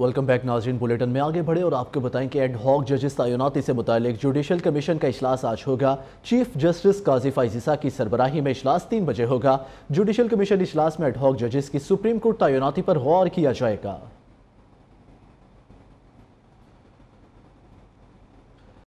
welcome back नाजरीन bulletin में आगे बढ़े और आपको बताएं कि एड हॉक जजेस तयनती से मुतक जुडिशल कमीशन का अजलास आज होगा चीफ जस्टिस काजी फाइजिसा की सरबराही में अजलास तीन बजे होगा जुडिशल कमीशन इजलास में एड हॉक जजेस की सुप्रीम कोर्ट तयनती पर गौर किया जाएगा